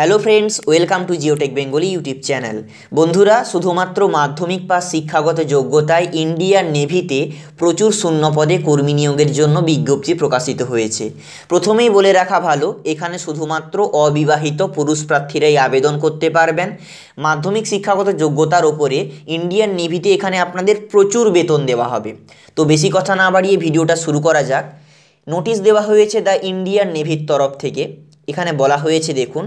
hello friends welcome to Geotech Bengali YouTube channel বন্ধুরা শুধুমাত্র মাধ্যমিক পাস শিক্ষাগত যোগ্যতায় ইন্ডিয়ান নেভিতে প্রচুর শূন্যপদে কর্মী নিয়োগের জন্য বিজ্ঞপ্তি প্রকাশিত হয়েছে প্রথমেই বলে রাখা ভালো এখানে শুধুমাত্র অবিবাহিত পুরুষ প্রার্থীরাই আবেদন করতে পারবেন মাধ্যমিক শিক্ষাগত যোগ্যতার ওপরে ইন্ডিয়ান নেভিতে এখানে আপনাদের প্রচুর বেতন দেওয়া হবে তো বেশি কথা না বাড়িয়ে ভিডিওটা শুরু করা যাক নোটিশ দেওয়া হয়েছে দ্য ইন্ডিয়ান নেভির তরফ থেকে এখানে বলা হয়েছে দেখুন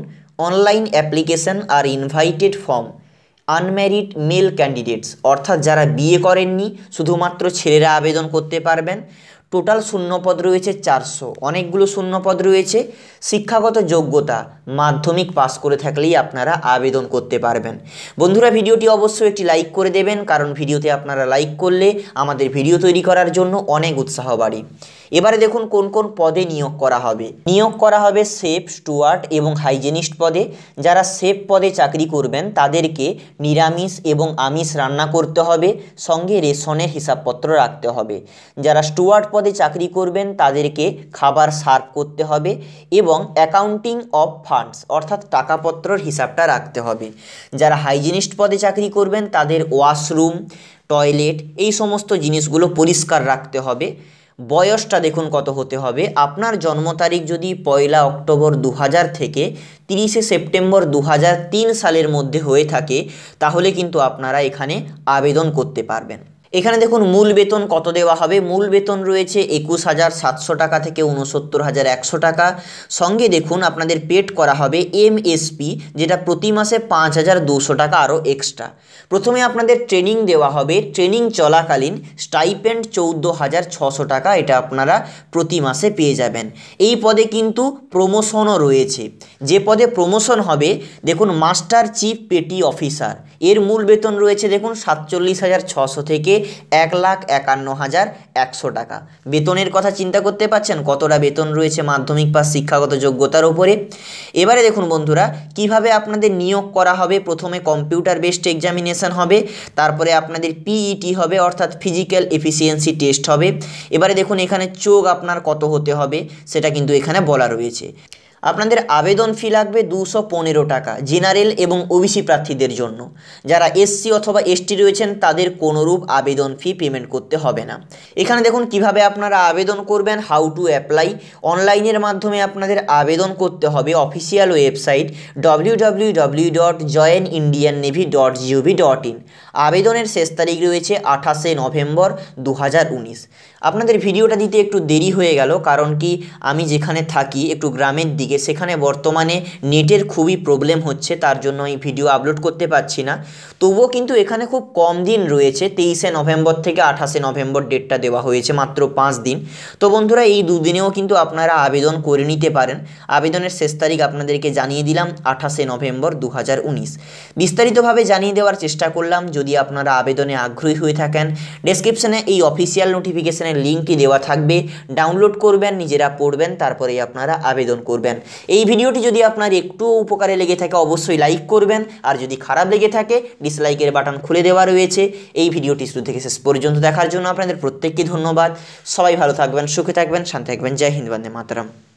online application are invited from unmarried male candidates অর্থাৎ যারা বিয়ে করেননি শুধুমাত্র ছেলেরা আবেদন করতে পারবেন টোটাল শূন্যপদ রয়েছে চারশো অনেকগুলো শূন্যপদ রয়েছে শিক্ষাগত যোগ্যতা মাধ্যমিক পাস করে থাকলেই আপনারা আবেদন করতে পারবেন বন্ধুরা ভিডিওটি অবশ্যই একটি লাইক করে দেবেন কারণ ভিডিওতে আপনারা লাইক করলে আমাদের ভিডিও তৈরি করার জন্য অনেক উৎসাহ বাড়ি এবারে দেখুন কোন কোন পদে নিয়োগ করা হবে নিয়োগ করা হবে সেফ স্টুয়ার্ট এবং হাইজেনিস্ট পদে যারা সেফ পদে চাকরি করবেন তাদেরকে নিরামিষ এবং আমিষ রান্না করতে হবে সঙ্গে রেশনের হিসাবপত্র রাখতে হবে যারা স্টুয়ার্ট পদে চাকরি করবেন তাদেরকে খাবার সার্ভ করতে হবে এবং অ্যাকাউন্টিং অফ ফান্ডস অর্থাৎ টাকাপত্রর হিসাবটা রাখতে হবে যারা হাইজেনিস্ট পদে চাকরি করবেন তাদের ওয়াশরুম টয়লেট এই সমস্ত জিনিসগুলো পরিষ্কার রাখতে হবে বয়সটা দেখুন কত হতে হবে আপনার জন্ম তারিখ যদি পয়লা অক্টোবর দু থেকে তিরিশে সেপ্টেম্বর দু সালের মধ্যে হয়ে থাকে তাহলে কিন্তু আপনারা এখানে আবেদন করতে পারবেন এখানে দেখুন মূল বেতন কত দেওয়া হবে মূল বেতন রয়েছে একুশ হাজার সাতশো টাকা থেকে উনসত্তর হাজার একশো টাকা সঙ্গে দেখুন আপনাদের পেড করা হবে এমএসপি যেটা প্রতি মাসে পাঁচ হাজার দুশো টাকা আরও এক্সট্রা প্রথমে আপনাদের ট্রেনিং দেওয়া হবে ট্রেনিং চলাকালীন স্টাইপেন্ড চৌদ্দ হাজার ছশো টাকা এটা আপনারা প্রতি মাসে পেয়ে যাবেন এই পদে কিন্তু প্রমোশনও রয়েছে যে পদে প্রমোশন হবে দেখুন মাস্টার চিফ পেটি অফিসার এর মূল বেতন রয়েছে দেখুন সাতচল্লিশ হাজার ছশো থেকে এক লাখ একান্ন হাজার একশো টাকা বেতনের কথা চিন্তা করতে পারছেন কতটা বেতন রয়েছে মাধ্যমিক বা শিক্ষাগত যোগ্যতার ওপরে এবারে দেখুন বন্ধুরা কিভাবে আপনাদের নিয়োগ করা হবে প্রথমে কম্পিউটার বেসড এক্সামিনেশান হবে তারপরে আপনাদের পিইটি e হবে অর্থাৎ ফিজিক্যাল এফিসিয়েন্সি টেস্ট হবে এবারে দেখুন এখানে চোখ আপনার কত হতে হবে সেটা কিন্তু এখানে বলা রয়েছে আপনাদের আবেদন ফি লাগবে দুশো পনেরো টাকা জেনারেল এবং ওবিসি প্রার্থীদের জন্য যারা এসসি অথবা এসটি রয়েছেন তাদের কোনোরূপ আবেদন ফি পেমেন্ট করতে হবে না এখানে দেখুন কিভাবে আপনারা আবেদন করবেন হাউ টু অ্যাপ্লাই অনলাইনের মাধ্যমে আপনাদের আবেদন করতে হবে official website W W W dot join Indian navy dot G O V dot in আবেদনের শেষ তারিখ রয়েছে আঠাশে নভেম্বর দু আপনাদের ভিডিওটা দিতে একটু দেরি হয়ে গেল কারণ কি আমি যেখানে থাকি একটু গ্রামের দিকে দিকে সেখানে বর্তমানে নেটের খুবই প্রবলেম হচ্ছে তার জন্য এই ভিডিও আপলোড করতে পারছি না তবুও কিন্তু এখানে খুব কম দিন রয়েছে তেইশে নভেম্বর থেকে আঠাশে নভেম্বর ডেটটা দেওয়া হয়েছে মাত্র পাঁচ দিন তো বন্ধুরা এই দুদিনেও কিন্তু আপনারা আবেদন করে নিতে পারেন আবেদনের শেষ তারিখ আপনাদেরকে জানিয়ে দিলাম আঠাশে নভেম্বর দু বিস্তারিতভাবে জানিয়ে দেওয়ার চেষ্টা করলাম যদি আপনারা আবেদনে আগ্রহী হয়ে থাকেন ডেসক্রিপশানে এই অফিসিয়াল নোটিফিকেশানের লিঙ্কটি দেওয়া থাকবে ডাউনলোড করবেন নিজেরা পড়বেন তারপরেই আপনারা আবেদন করবেন এই ভিডিওটি যদি আপনার একটু উপকারে লেগে থাকে অবশ্যই লাইক করবেন আর যদি খারাপ লেগে থাকে ডিসলাইকের বাটন খুলে দেওয়া রয়েছে এই ভিডিওটি শুরু থেকে শেষ পর্যন্ত দেখার জন্য আপনাদের প্রত্যেককে ধন্যবাদ সবাই ভালো থাকবেন সুখে থাকবেন শান্তি থাকবেন জয় হিন্দ বন্দে মাতরম